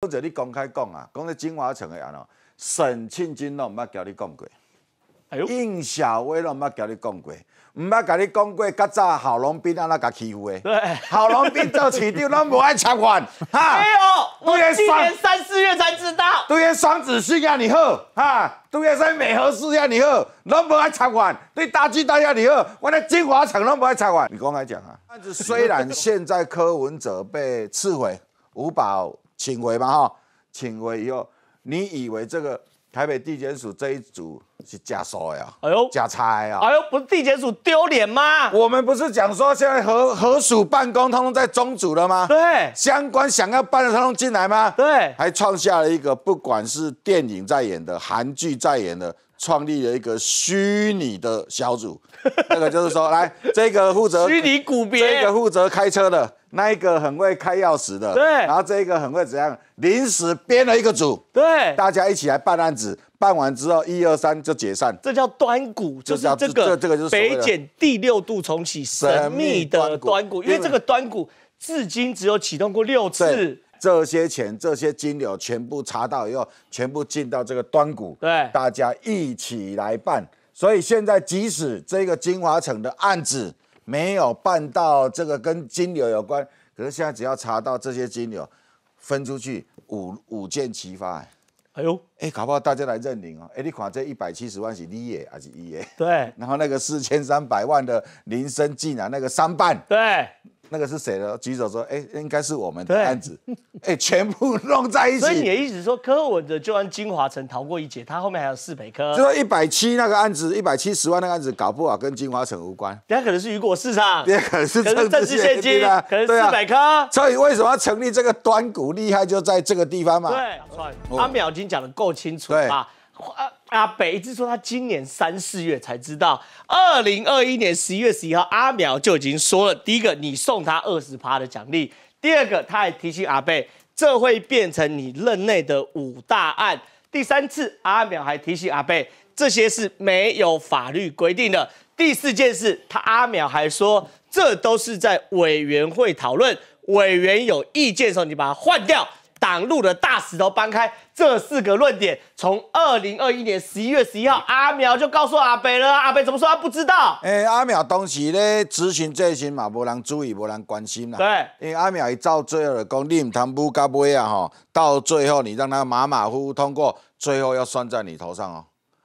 或者你公开讲啊，讲在金华城的啊，沈庆金都毋捌交你讲过，哎呦，应小薇都毋捌交你讲过，毋捌甲你讲过，较早郝龙斌安怎甲欺负的？对，郝龙斌做市长，拢无爱插管。哎呦，杜月山三四月才知道，杜月双子旭要你喝，哈，杜月山美和氏要你喝，拢无爱插管，对大记大要你喝，我那金华城拢不爱插管。你公开讲啊，案子虽然现在柯文哲被撤回，五宝。请微嘛哈，请微以后，你以为这个台北地检署这一组是假说呀？哎呦，假猜啊！哎呦，不是地检署丢脸吗？我们不是讲说现在合合署办公通通在中组了吗？对，相关想要办的通通进来吗？对，还创下了一个，不管是电影在演的，韩剧在演的。创立了一个虚拟的小组，那个就是说，来这个负责 虚拟股编，这个负责开车的，那一个很会开钥匙的，对，然后这个很会怎样，临时编了一个组，对，大家一起来办案子，办完之后一二三就解散，这叫端股，就是这个这个就是北检第六度重启神秘的端股，因为这个端股至今只有启动过六次。这些钱、这些金流全部查到以后，全部进到这个端股，对，大家一起来办。所以现在即使这个金华城的案子没有办到这个跟金流有关，可是现在只要查到这些金流，分出去五五件齐发。哎呦，哎，搞不好大家来认领哦。哎，你款这一百七十万是你爷还是一爷？对。然后那个四千三百万的林生竟然那个三半。对。那个是谁的？举手说，哎，应该是我们的案子，哎，全部弄在一起。所以你的意思说，科文的就按金华城逃过一劫，他后面还有四百科。就说一百七那个案子，一百七十万那个案子，搞不好跟金华城无关。人家可能是雨果市场，可能是政治现金啊，可能四百科。所以为什么要成立这个端谷？厉害就在这个地方嘛。对，阿淼已经讲的够清楚啊。阿北一直说他今年三四月才知道，二零二一年十一月十一号，阿苗就已经说了：第一个，你送他二十趴的奖励；第二个，他还提醒阿北，这会变成你任内的五大案；第三次，阿苗还提醒阿北，这些是没有法律规定的；第四件事，他阿苗还说，这都是在委员会讨论，委员有意见，候你把它换掉。挡路的大石头搬开，这四个论点从二零二一年十一月十一号，阿苗就告诉阿北了。阿北怎么说？他不知道。哎，阿苗当时咧执行这些嘛，无人注意，无人关心啦。对，因为阿苗伊照最后的讲，你唔贪污甲尾啊吼，到最后你让他马马虎虎通过，最后要算在你头上哦。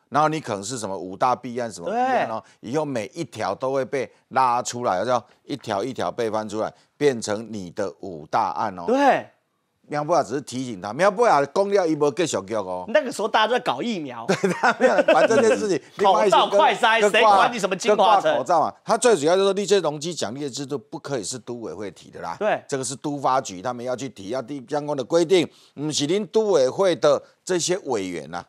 然后你可能是什么五大弊案什么弊案哦，以后每一条都会被拉出来，要一条一条被翻出来，变成你的五大案哦。对。苗博雅只是提醒他，苗博雅公立要一波给小教哦。那个时候大家在搞疫苗，对，他没有把这件事情 口罩快塞，谁管你什么金花城？口罩啊，他最主要就是绿色容积奖励的制度不可以是都委会提的啦。对，这个是都发局他们要去提要定相关的规定。嗯，麒林都委会的这些委员呐，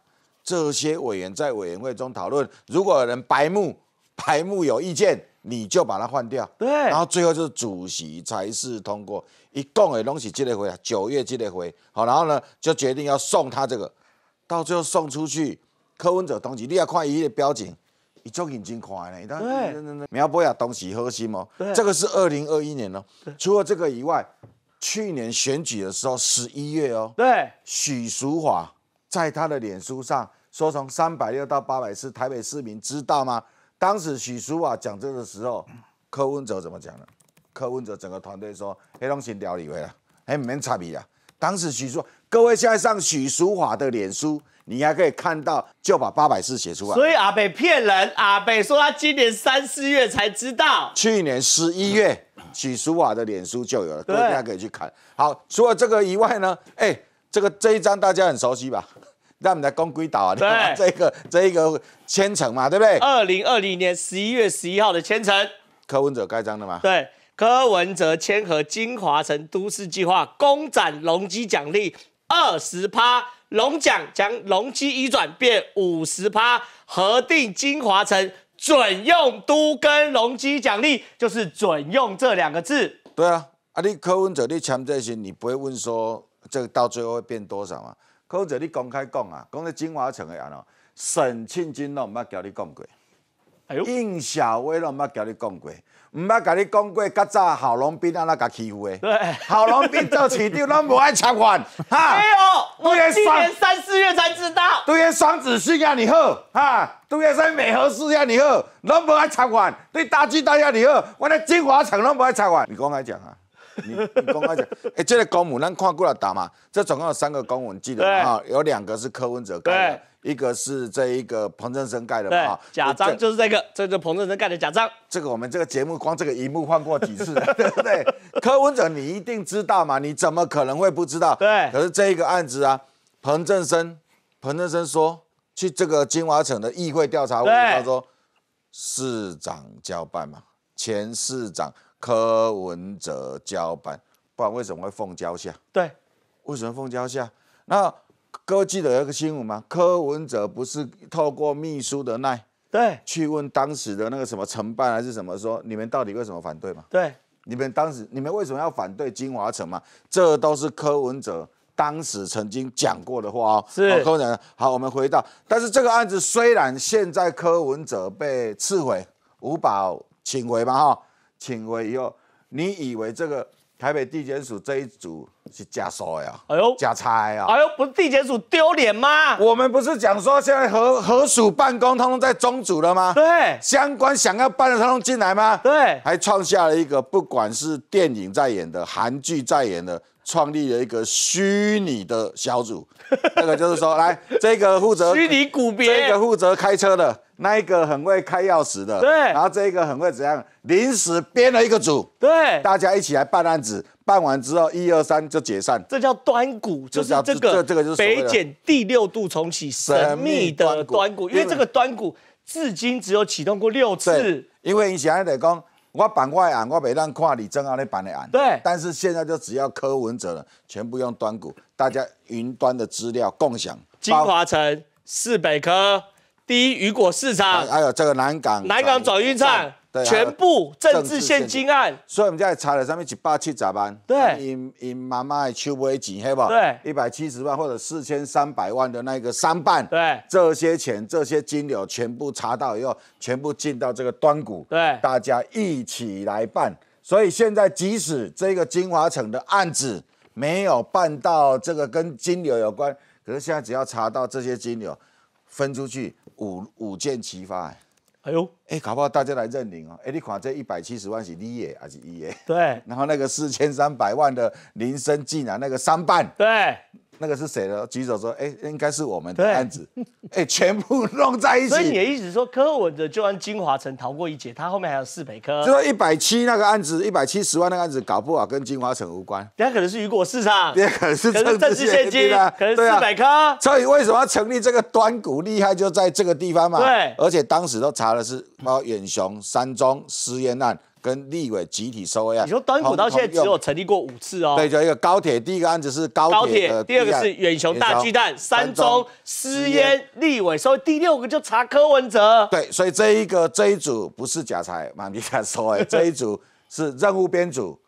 这些委员在委员会中讨论，如果有人白目。排目有意见，你就把它换掉。对，然后最后就是主席才是通过。一共的东西接多回啊？九月接多回？好，然后呢，就决定要送他这个。到最后送出去，柯文哲东西，你要看一亿标景，一兆已经完了。对，苗博雅东西核心哦。对，这个是二零二一年哦。除了这个以外，去年选举的时候，十一月哦。对。许淑华在他的脸书上说：“从三百六到八百四，台北市民知道吗？”当时许淑华讲这个时候，柯文哲怎么讲呢？柯文哲整个团队说：“黑龙先调理回啦，哎，没差别啊。”当时许淑，各位现在上许淑华的脸书，你还可以看到，就把八百字写出来。所以阿北骗人，阿北说他今年三四月才知道，去年十一月许淑华的脸书就有了，大家可以去看。好，除了这个以外呢，哎，这个这一张大家很熟悉吧？那我们的公规岛啊，这个这一个千层嘛，对不对？二零二零年十一月十一号的千层，柯文哲盖章的嘛？对，柯文哲签和金华城都市计划公展容积奖励二十趴，龙奖将容积一转变五十趴，核定金华城准用都跟容积奖励，就是准用这两个字。对啊，啊你柯文哲你签这些，你不会问说这个到最后会变多少吗？或者你公开讲啊，讲在金华城的安怎沈庆军都毋捌交你讲过，应小薇都毋捌交你讲过，毋捌甲你讲过，较早郝龙斌安怎甲欺负的？对，郝龙斌做市长拢无爱插哈，没有，我今年三四月才知道。对，双子旭呀，你好，哈，对，双美和四呀，你好，拢无爱插管。对，大巨蛋呀，你喝？我那金华城拢无爱插管。你公开讲啊。你你公开讲，哎，这个公文，咱看过来打嘛。这总共有三个公文记得啊，哈，有两个是柯文哲盖的，一个是这一个彭振生盖的嘛，哈。假章就是这个，这就彭振生盖的假章。这个我们这个节目光这个荧幕换过几次，对不对？柯文哲你一定知道嘛，你怎么可能会不知道？对。可是这一个案子啊，彭振生，彭振生说去这个金华城的议会调查委他说市长交办嘛，前市长。柯文哲交班，不然为什么会奉交下？对，为什么奉交下？那各位记得一个新闻吗？柯文哲不是透过秘书的奈，对，去问当时的那个什么承办还是什么，说你们到底为什么反对吗？对，你们当时你们为什么要反对金华城吗？这都是柯文哲当时曾经讲过的话哦。是，柯文哲，好，我们回到，但是这个案子虽然现在柯文哲被撤回，吴宝请回嘛，哈。请回以后，你以为这个台北地检署这一组是假说呀？哎呦，假猜呀！哎呦，不是地检署丢脸吗？我们不是讲说现在合合署办公通通在中组了吗？对。相关想要办的通通进来吗？对。还创下了一个，不管是电影在演的、韩剧在演的，创立了一个虚拟的小组。那个就是说，来这个负责虚拟股别，这个负责开车的。那一个很会开钥匙的，对，然后这个很会怎样，临时编了一个组，对，大家一起来办案子，办完之后一二三就解散，这叫端谷，就是这个这个就是北检第六度重启神秘的端谷，因为这个端谷至今只有启动过六次，因为你想要得讲，我板块案，我北检跨你正好那板的案，对，但是现在就只要柯文哲了，全部用端股，大家云端的资料共享，金华城四北科。第一，雨果市场，还有这个南港，南港转运站，全部政治现金案。所以我们在查的上面几霸气咋办？对，因因妈妈去不进，黑不？对，一百七十万或者四千三百万的那个三办，对，这些钱这些金流全部查到以后，全部进到这个端股，对，大家一起来办。所以现在即使这个金华城的案子没有办到这个跟金流有关，可是现在只要查到这些金流。分出去五五箭齐发，哎呦，哎搞不好大家来认领哦。哎，你款这一百七十万是你也还是伊也？对。然后那个四千三百万的铃声竟然那个三半。对。那个是谁的举手说，哎，应该是我们的案子，哎，全部弄在一起。所以你的意思说，柯文的就按金华城逃过一劫，他后面还有四百科。就说一百七那个案子，一百七十万那个案子，搞不好跟金华城无关。下可能是雨果市场，下可能是。政治这现金啊，可能四百科。所以为什么要成立这个端股？厉害就在这个地方嘛。对，而且当时都查的是包远雄、三中私烟案。跟立委集体收押。你说端谷到现在只有成立过五次哦。对，就一个高铁，第一个案子是高铁，第二个是远雄大巨蛋，三中私烟，立委收。第六个就查柯文哲。对，所以这一个这一组不是假财，马尼卡收哎，这一组是任务编组，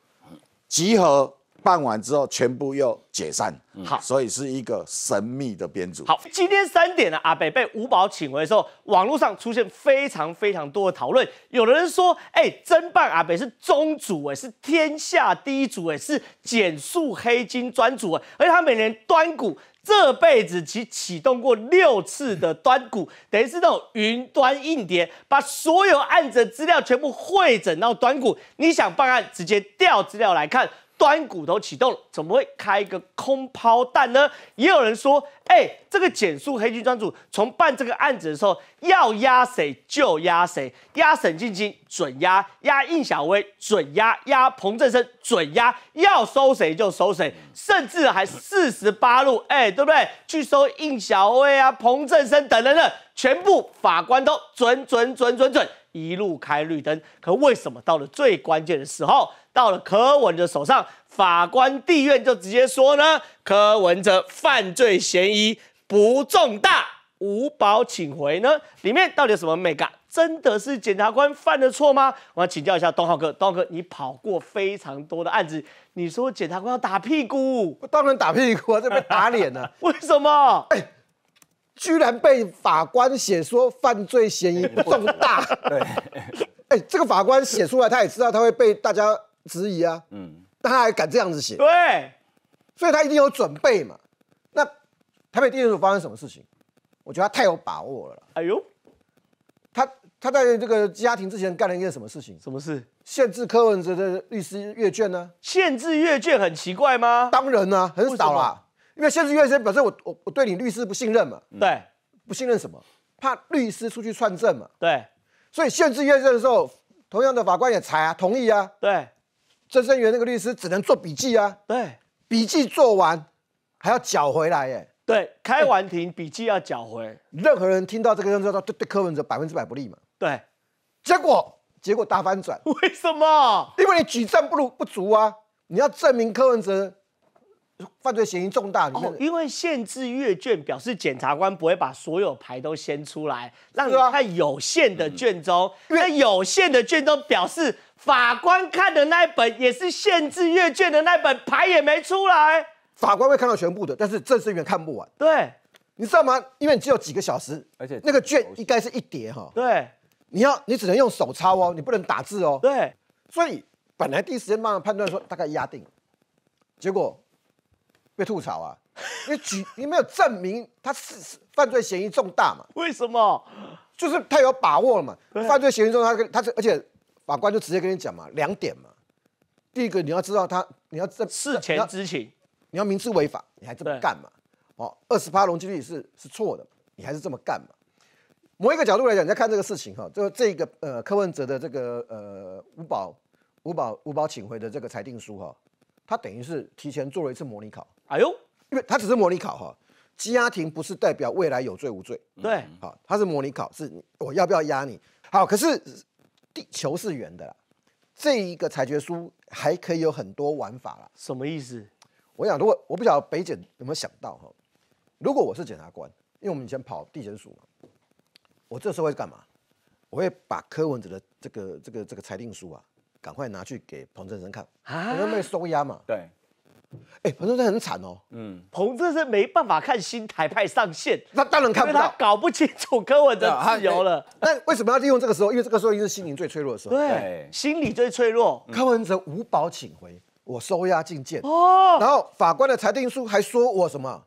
集合。办完之后，全部又解散。好，所以是一个神秘的编组。好，今天三点呢，阿北被吴宝请回的时候，网络上出现非常非常多的讨论。有的人说，哎，真办阿北是宗主，哎，是天下第一主，哎，是减速黑金专主，哎，而他每年端股，这辈子其启动过六次的端股，等于是那种云端硬碟，把所有案子的资料全部汇整到端股，你想办案，直接调资料来看。端骨头启动，怎么会开一个空抛弹呢？也有人说，哎，这个减速黑金专组从办这个案子的时候，要压谁就压谁，压沈进金准压，压应小薇准压，压彭正生准压，要收谁就收谁，甚至还四十八路，哎，对不对？去收应小薇啊、彭正生等等等，全部法官都准准准准准。一路开绿灯，可为什么到了最关键的时候，到了柯文哲手上，法官地院就直接说呢？柯文哲犯罪嫌疑不重大，无保请回呢？里面到底有什么美感？真的是检察官犯的错吗？我要请教一下东浩哥，东哥，你跑过非常多的案子，你说检察官要打屁股，我当然打屁股啊，这被打脸啊？为什么？哎。居然被法官写说犯罪嫌疑重大，对，哎，这个法官写出来，他也知道他会被大家质疑啊，嗯，但他还敢这样子写，对，所以他一定有准备嘛。那台北地检署发生什么事情？我觉得他太有把握了。哎呦，他他在这个家庭之前干了一件什么事情？什么事？限制柯文哲的律师阅卷呢？限制阅卷很奇怪吗？当然啦，很少啦。因为限制阅声，表示我我我对你律师不信任嘛？对，不信任什么？怕律师出去串证嘛？对，所以限制阅声的时候，同样的法官也裁啊，同意啊。对，资深员那个律师只能做笔记啊。对，笔记做完还要缴回来耶。对，开完庭笔记要缴回。任何人听到这个样子，都对对柯文哲百分之百不利嘛？对，结果结果大翻转。为什么？因为你举证不如不足啊，你要证明柯文哲。犯罪嫌疑重大，因为限制阅卷表示检察官不会把所有牌都掀出来，让你看有限的卷宗。因为有限的卷宗表示法官看的那一本也是限制阅卷的那本牌也没出来。法官会看到全部的，但是正是员看不完。对，你知道吗？因为只有几个小时，而且那个卷应该是一叠哈。对，你要你只能用手抄哦，你不能打字哦。对，所以本来第一时间帮上判断说大概压定，结果。被吐槽啊！你举你没有证明他是是犯罪嫌疑重大嘛？为什么？就是太有把握了嘛！犯罪嫌疑重，他他是而且法官就直接跟你讲嘛，两点嘛。第一个你要知道他，你要在事前知情，你要明知违法，你还这么干嘛？哦，二十八容积率是是错的，你还是这么干嘛？某一个角度来讲，你在看这个事情哈，就这个呃柯文哲的这个呃五保五保五保请回的这个裁定书哈，他等于是提前做了一次模拟考。哎呦，因为它只是模拟考哈，羁押庭不是代表未来有罪无罪。对，好，它是模拟考，是我要不要押你？好，可是地球是圆的，啦，这一个裁决书还可以有很多玩法啦。什么意思？我想，如果我不晓得北检有没有想到哈，如果我是检察官，因为我们以前跑地检署嘛，我这时候会干嘛？我会把柯文哲的这个这个这个裁定书啊，赶快拿去给彭振生看，准被收押嘛。对。哎，彭正臻很惨哦。嗯，彭正臻没办法看新台派上线，那当然看不到，他搞不清楚柯文哲自由了。那为什么要利用这个时候？因为这个时候一定是心灵最脆弱的时候。对，心理最脆弱。柯文哲无保请回，我收押进监。哦。然后法官的裁定书还说我什么？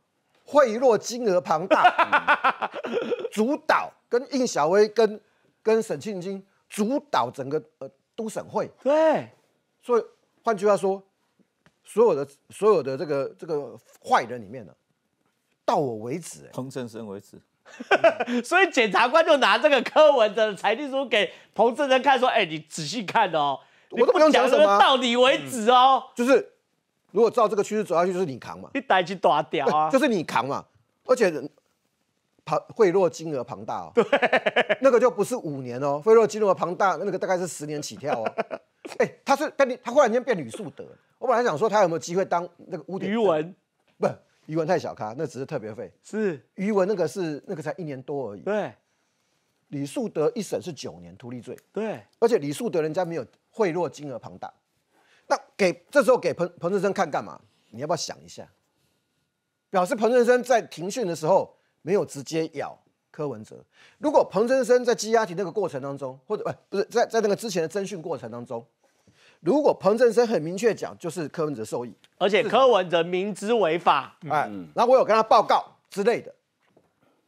贿赂金额庞大，主导跟应小薇跟跟沈庆金主导整个呃都省会。对。所以换句话说。所有的所有的这个这个坏人里面呢，到我为止，彭生生为止，所以检察官就拿这个科文的裁定书给彭正生看，说：“哎，你仔细看哦，我都不懂讲什么道理为止哦，就是如果照这个趋势，走下去，就是你扛嘛，你带起大条啊，就是你扛嘛，而且。”贿赂金额庞大哦，对，那个就不是五年哦，贿赂金额庞大，那个大概是十年起跳哦。哎，他是，但你他忽然间变李树德，我本来想说他有没有机会当那个污顶余文不，余文太小咖，那只是特别费。是余文那个是那个才一年多而已。对，李树德一审是九年徒立罪。对，而且李树德人家没有贿赂金额庞大，那给这时候给彭彭正生看干嘛？你要不要想一下？表示彭正生在庭讯的时候。没有直接咬柯文哲。如果彭正生在羁押庭那个过程当中，或者不不是在在那个之前的侦讯过程当中，如果彭正生很明确讲就是柯文哲受益，而且柯文哲明知违法，哎，然后我有跟他报告之类的。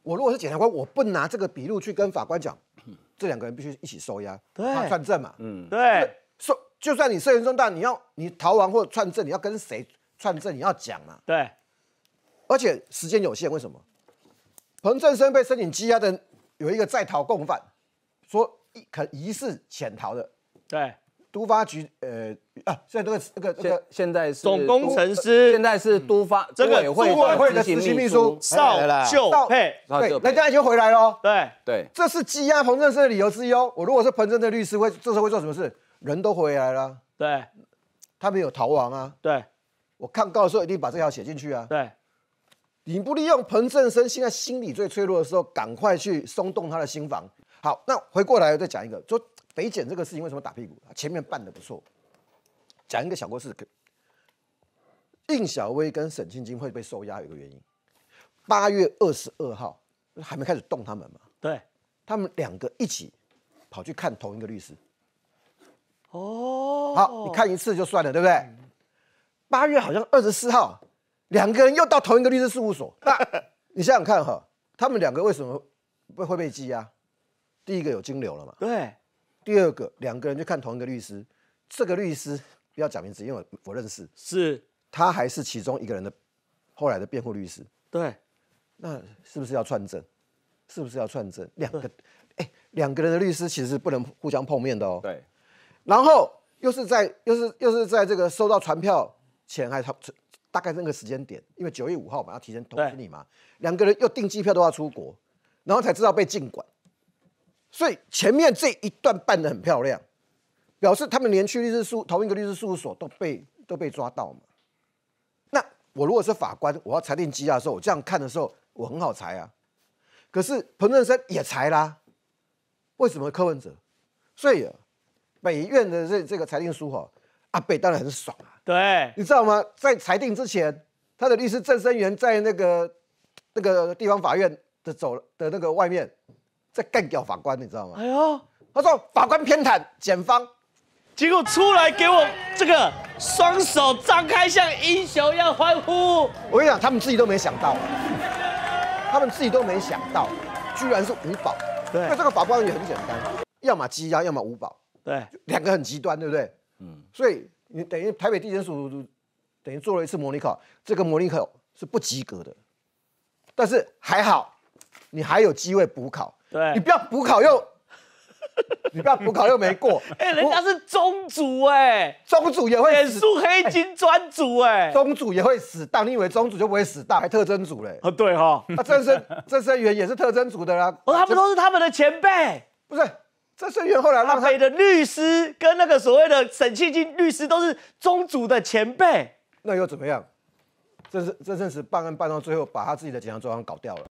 我如果是检察官，我不拿这个笔录去跟法官讲，这两个人必须一起收押，串证嘛，嗯，对。收就算你涉嫌重大，你要你逃亡或串证，你要跟谁串证，你要讲嘛。对。而且时间有限，为什么？彭正生被申请羁押的有一个在逃共犯，说可疑似潜逃的。对，都发局，呃啊，现在这个这个这个现在是总工程师，现在是都发执委会的执行秘书邵秀佩。对，那现在已经回来了，对对，这是羁押彭正生的理由之一哦。我如果是彭正生的律师，会这时候会做什么事？人都回来了。对，他们有逃亡啊。对，我看告的时候一定把这条写进去啊。对。你不利用彭正生现在心理最脆弱的时候，赶快去松动他的心房。好，那回过来再讲一个，说北检这个事情为什么打屁股？前面办的不错，讲一个小故事。应小薇跟沈庆金会被收押有一个原因。八月二十二号还没开始动他们嘛？对，他们两个一起跑去看同一个律师。哦，好，你看一次就算了，对不对？八月好像二十四号。两个人又到同一个律师事务所，那你想想看哈，他们两个为什么被会被羁押？第一个有金流了嘛？对。第二个，两个人去看同一个律师，这个律师不要讲名字，因为我我认识。是。他还是其中一个人的后来的辩护律师。对。那是不是要串证？是不是要串证？两个，哎，两个人的律师其实不能互相碰面的哦。对。然后又是在，又是，又是在这个收到传票前还差。大概那个时间点，因为九月五号嘛，要提前通知你嘛，两个人又订机票都要出国，然后才知道被禁管，所以前面这一段办的很漂亮，表示他们连去律师事同一个律师事务所都被都被抓到嘛。那我如果是法官，我要裁定羁押的时候，我这样看的时候，我很好裁啊。可是彭正生也裁啦，为什么柯文哲？所以啊，北院的这这个裁定书哈。阿北当然很爽啊！对，你知道吗？在裁定之前，他的律师郑生元在那个那个地方法院的走的那个外面，在干掉法官，你知道吗？哎呦，他说法官偏袒检方，结果出来给我这个双手张开，像英雄一样欢呼。我跟你讲，他们自己都没想到，他们自己都没想到，居然是五保。对，那这个法官也很简单，要么羁押，要么五保。对，两个很极端，对不对？嗯，所以你等于台北地检署等于做了一次模拟考，这个模拟考是不及格的，但是还好，你还有机会补考。对，你不要补考又，你不要补考又没过。哎，人家是宗主哎，宗主也会死黑金专主哎，宗主也会死当你以为宗主就不会死当还特征组嘞？哦，对哈，那真生真生源也是特征组的啦。哦，他们都是他们的前辈，不是。这虽然后来他他的律师跟那个所谓的沈庆金律师都是宗主的前辈，那又怎么样？这这甚至办案办到最后，把他自己的紧张状况搞掉了。